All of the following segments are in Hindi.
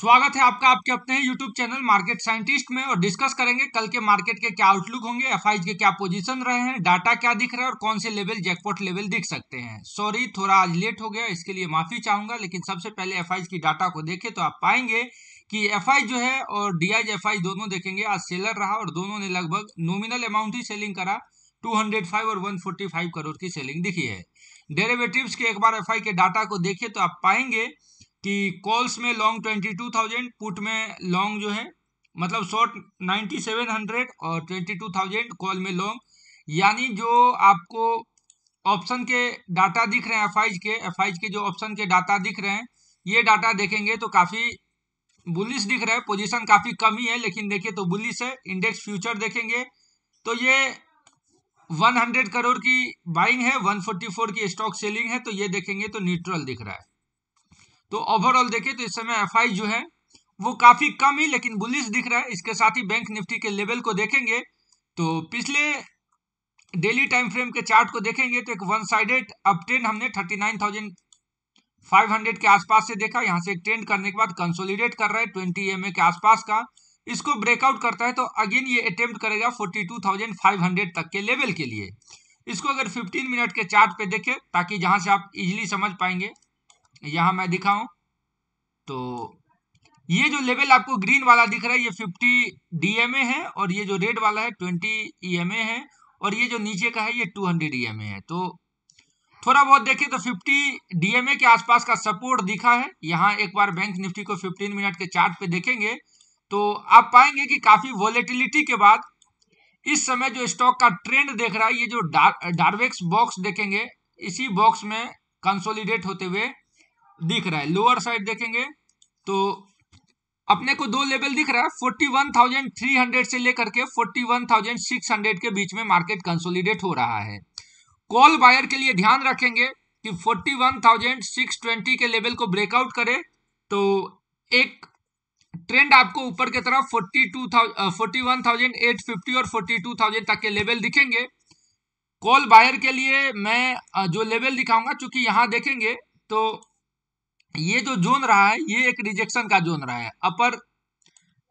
स्वागत है आपका आपके अपने यूट्यूब चैनल मार्केट साइंटिस्ट में और डिस्कस करेंगे कल के मार्केट के क्या आउटलुक होंगे एफ के क्या पोजीशन रहे हैं डाटा क्या दिख रहा है और कौन से लेवल जैकपॉट लेवल दिख सकते हैं सॉरी थोड़ा आज लेट हो गया इसके लिए माफी चाहूंगा लेकिन सबसे पहले एफ की डाटा को देखें तो आप पाएंगे कि एफ जो है और डी एफ दोनों देखेंगे आज सेलर रहा और दोनों ने लगभग नोमिनल अमाउंट ही सेलिंग करा टू और वन करोड़ की सेलिंग दिखी है डेरेवेटिव के एक बार एफ के डाटा को देखे तो आप पाएंगे कि कॉल्स में long twenty two thousand put में लॉन्ग जो है मतलब शॉर्ट नाइन्टी सेवन हंड्रेड और ट्वेंटी टू थाउजेंड कॉल में लॉन्ग यानी जो आपको ऑप्शन के डाटा दिख रहे हैं एफ के एफ के जो ऑप्शन के डाटा दिख रहे हैं ये डाटा देखेंगे तो काफ़ी बुलिस दिख रहा है पोजीशन काफ़ी कम ही है लेकिन देखिए तो बुलिस है इंडेक्स फ्यूचर देखेंगे तो ये 100 करोड़ की बाइंग है 144 की स्टॉक सेलिंग है तो ये देखेंगे तो न्यूट्रल दिख रहा है तो ओवरऑल देखें तो इस समय एफ जो है वो काफी कम ही लेकिन बुलिस दिख रहा है इसके साथ ही बैंक निफ्टी के लेवल को देखेंगे तो पिछले डेली टाइम फ्रेम के चार्ट को देखेंगे तो एक वन साइडेड अप ट्रेंड हमने 39,500 के आसपास से देखा यहाँ से एक ट्रेंड करने के बाद कंसोलिडेट कर रहा है ट्वेंटी एम के आसपास का इसको ब्रेकआउट करता है तो अगेन ये अटेम्प्ट करेगा 42,500 तक के लेवल के लिए इसको अगर 15 मिनट के चार्ट पे देखें ताकि जहां से आप इजीली समझ पाएंगे यहाँ मैं दिखाऊं तो ये जो लेवल आपको ग्रीन वाला दिख रहा है ये 50 डीएमए है और ये जो रेड वाला है 20 ईएमए e है और ये जो नीचे का है ये 200 ईएमए e है तो थोड़ा बहुत देखिए तो 50 डीएमए के आसपास का सपोर्ट दिखा है यहाँ एक बार बैंक निफ्टी को 15 मिनट के चार्ट पे देखेंगे तो आप पाएंगे कि काफी वॉलेटिलिटी के बाद इस समय जो स्टॉक का ट्रेंड देख रहा है ये जो डार, डार्वेक्स बॉक्स देखेंगे इसी बॉक्स में कंसोलिडेट होते हुए दिख रहा है लोअर साइड देखेंगे तो अपने को दो लेवल दिख रहा है 41,300 से लेकर के 41,600 के बीच में मार्केट कंसोलिडेट हो रहा है कॉल बायर के लिए ध्यान रखेंगे कि 41,620 के लेवल को ब्रेकआउट करे तो एक ट्रेंड आपको ऊपर की तरफ 42,000 41,850 और 42,000 तक के लेवल दिखेंगे कॉल बायर के लिए मैं जो लेवल दिखाऊंगा चूंकि यहां देखेंगे तो ये जो जोन रहा है ये एक रिजेक्शन का जोन रहा है अपर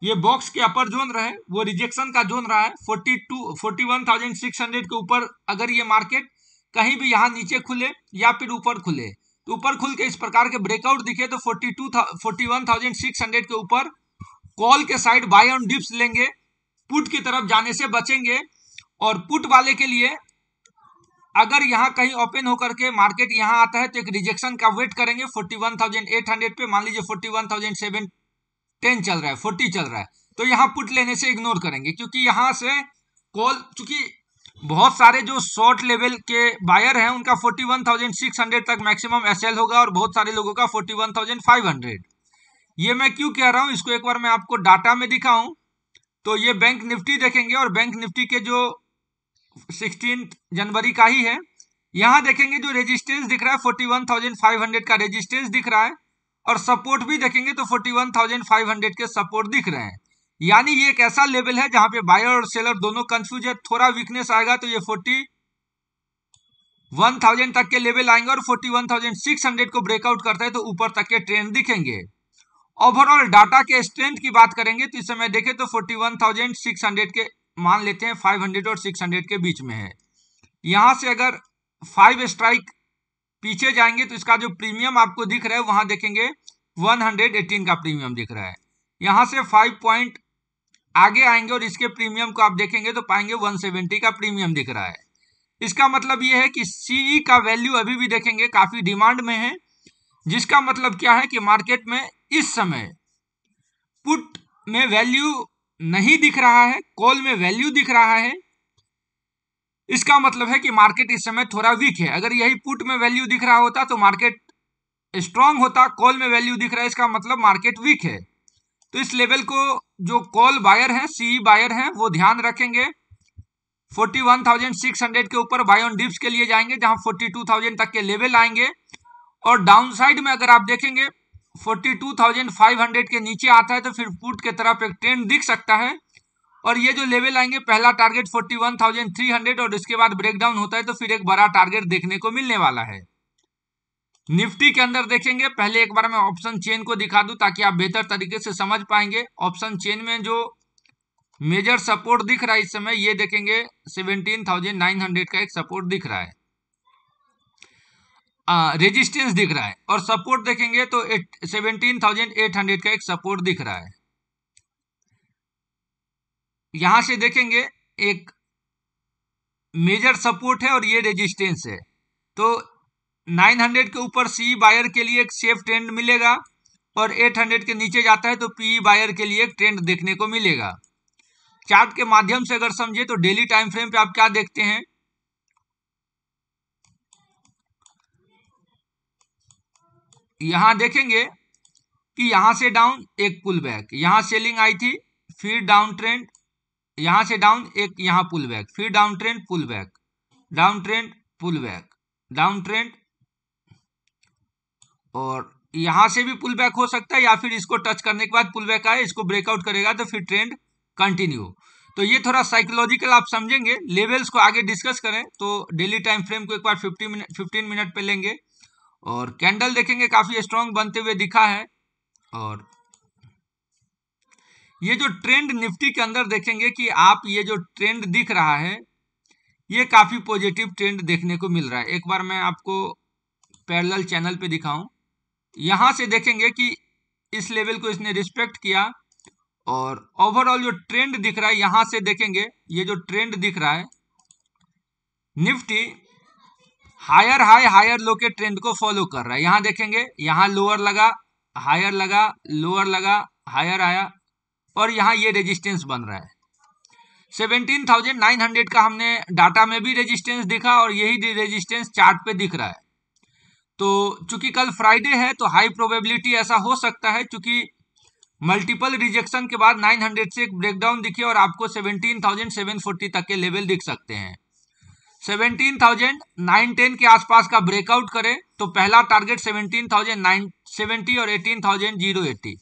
ये बॉक्स के अपर जोन रहे वो रिजेक्शन का जोन रहा है forty two forty one thousand six hundred के ऊपर अगर ये मार्केट कहीं भी यहाँ नीचे खुले या फिर ऊपर खुले तो ऊपर खुल के इस प्रकार के ब्रेकआउट दिखे तो forty two forty one thousand six hundred के ऊपर कॉल के साइड बाय ऑन डिप्स लेंगे पुट की तरफ जाने से बचेंगे और पुट वाले के लिए अगर यहाँ कहीं ओपन होकर के मार्केट यहाँ आता है तो एक रिजेक्शन का वेट करेंगे 41,800 पे मान लीजिए 41,710 चल रहा है 40 चल रहा है तो यहाँ पुट लेने से इग्नोर करेंगे क्योंकि यहाँ से कॉल चूंकि बहुत सारे जो शॉर्ट लेवल के बायर हैं उनका 41,600 तक मैक्सिमम एसएल होगा और बहुत सारे लोगों का 41,500 ये मैं क्यों कह रहा हूँ इसको एक बार मैं आपको डाटा में दिखाऊं तो ये बैंक निफ्टी देखेंगे और बैंक निफ्टी के जो सिक्सटीन जनवरी का ही है यहाँ देखेंगे जो रेजिस्टेंस दिख रहा है forty one thousand five hundred का रेजिस्टेंस दिख रहा है और सपोर्ट भी देखेंगे तो forty one thousand five hundred के सपोर्ट दिख रहे हैं यानी ये एक ऐसा लेवल है जहां पे बायर और सेलर दोनों कंफ्यूज है थोड़ा वीकनेस आएगा तो ये फोर्टी वन थाउजेंड तक के लेवल आएंगे और forty one thousand six hundred को ब्रेकआउट करता है तो ऊपर तक के ट्रेंड दिखेंगे ओवरऑल डाटा के स्ट्रेंथ की बात करेंगे तो इस समय देखें तो forty one thousand six hundred के मान लेते हैं 500 और 600 के बीच में है यहां से अगर फाइव स्ट्राइक पीछे जाएंगे तो इसका जो प्रीमियम आपको दिख रहा है वहां देखेंगे 118 का प्रीमियम दिख रहा है यहां से फाइव पॉइंट आगे आएंगे और इसके प्रीमियम को आप देखेंगे तो पाएंगे 170 का प्रीमियम दिख रहा है इसका मतलब यह है कि सीई का वैल्यू अभी भी देखेंगे काफ़ी डिमांड में है जिसका मतलब क्या है कि मार्केट में इस समय पुट में वैल्यू नहीं दिख रहा है कॉल में वैल्यू दिख रहा है इसका मतलब है कि मार्केट इस समय थोड़ा वीक है अगर यही पुट में वैल्यू दिख रहा होता तो मार्केट स्ट्रांग होता कॉल में वैल्यू दिख रहा है इसका मतलब मार्केट वीक है तो इस लेवल को जो कॉल बायर है सीई बायर e है वो ध्यान रखेंगे 41,600 के ऊपर बाय ऑन डिप्स के लिए जाएंगे जहां 42,000 तक के लेवल आएंगे और डाउन साइड में अगर आप देखेंगे 42,500 के नीचे आता है तो फिर पुट के तरफ एक ट्रेंड दिख सकता है और ये जो लेवल आएंगे पहला टारगेट 41,300 और इसके बाद ब्रेकडाउन होता है तो फिर एक बड़ा टारगेट देखने को मिलने वाला है निफ्टी के अंदर देखेंगे पहले एक बार मैं ऑप्शन चेन को दिखा दूं ताकि आप बेहतर तरीके से समझ पाएंगे ऑप्शन चेन में जो मेजर सपोर्ट दिख रहा है इस समय ये देखेंगे सेवनटीन का एक सपोर्ट दिख रहा है रेजिस्टेंस दिख रहा है और सपोर्ट देखेंगे तो सेवनटीन थाउजेंड एट हंड्रेड का एक सपोर्ट दिख रहा है यहां से देखेंगे एक मेजर सपोर्ट है और ये रेजिस्टेंस है तो 900 के ऊपर सी बायर के लिए एक सेफ ट्रेंड मिलेगा और 800 के नीचे जाता है तो पी बायर के लिए एक ट्रेंड देखने को मिलेगा चार्ट के माध्यम से अगर समझे तो डेली टाइम फ्रेम पे आप क्या देखते हैं यहां देखेंगे कि यहां से डाउन एक पुल बैक यहां सेलिंग आई थी फिर डाउन ट्रेंड यहां से डाउन एक यहां पुल बैक फिर down trend pull back down trend pull back down trend और यहां से भी पुल बैक हो सकता है या फिर इसको टच करने के बाद पुल बैक आए इसको ब्रेकआउट करेगा तो फिर ट्रेंड कंटिन्यू तो ये थोड़ा साइकोलॉजिकल आप समझेंगे लेवल्स को आगे डिस्कस करें तो डेली टाइम फ्रेम को एक बार फिफ्टी मिनट फिफ्टीन मिनट पे लेंगे और कैंडल देखेंगे काफ़ी स्ट्रांग बनते हुए दिखा है और ये जो ट्रेंड निफ्टी के अंदर देखेंगे कि आप ये जो ट्रेंड दिख रहा है ये काफ़ी पॉजिटिव ट्रेंड देखने को मिल रहा है एक बार मैं आपको पैरेलल चैनल पे दिखाऊं यहां से देखेंगे कि इस लेवल को इसने रिस्पेक्ट किया और ओवरऑल जो ट्रेंड दिख रहा है यहाँ से देखेंगे ये जो ट्रेंड दिख रहा है Nifty higher high higher low के ट्रेंड को फॉलो कर रहा है यहाँ देखेंगे यहाँ लोअर लगा हायर लगा लोअर लगा हायर आया और यहाँ ये रेजिस्टेंस बन रहा है 17,900 का हमने डाटा में भी रेजिस्टेंस दिखा और यही रेजिस्टेंस चार्ट पे दिख रहा है तो चूंकि कल फ्राइडे है तो हाई प्रोबेबिलिटी ऐसा हो सकता है चूंकि मल्टीपल रिजेक्शन के बाद 900 से एक ब्रेकडाउन दिखी और आपको 17,740 तक के लेवल दिख सकते हैं सेवेंटीन थाउजेंड नाइन टेन के आसपास का ब्रेकआउट करे तो पहला target seventeen thousand nine seventy और एटीन थाउजेंड जीरो एट्टी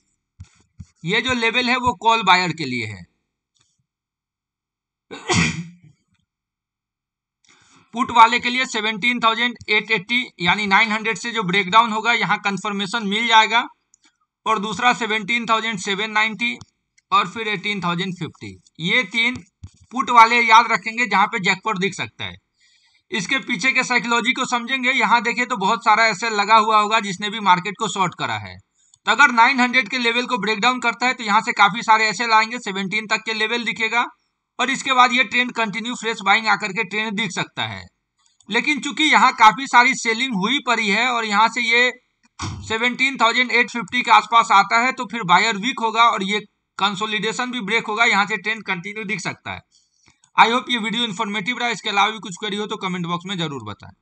ये जो लेवल है वो कॉल बायर के लिए है पुट वाले के लिए सेवनटीन थाउजेंड एट एट्टी यानी नाइन हंड्रेड से जो ब्रेकडाउन होगा यहाँ कंफर्मेशन मिल जाएगा और दूसरा सेवनटीन थाउजेंड सेवन नाइनटी और फिर एटीन थाउजेंड फिफ्टी ये तीन पुट वाले याद रखेंगे जहां पे जैकपॉट दिख सकता है इसके पीछे के साइकोलॉजी को समझेंगे यहाँ देखिए तो बहुत सारा ऐसे लगा हुआ होगा जिसने भी मार्केट को शॉर्ट करा है तो अगर 900 के लेवल को ब्रेक डाउन करता है तो यहाँ से काफी सारे ऐसे लाएंगे 17 तक के लेवल दिखेगा और इसके बाद ये ट्रेंड कंटिन्यू फ्रेश बाइंग आकर के ट्रेंड दिख सकता है लेकिन चूंकि यहाँ काफी सारी सेलिंग हुई पड़ी है और यहाँ से ये सेवनटीन के आसपास आता है तो फिर बायर वीक होगा और ये कंसोलिडेशन भी ब्रेक होगा यहाँ से ट्रेंड कंटिन्यू दिख सकता है आई होप ये वीडियो इन्फॉर्मेटिव रहा इसके अलावा भी कुछ करी हो तो कमेंट बॉक्स में जरूर बताएं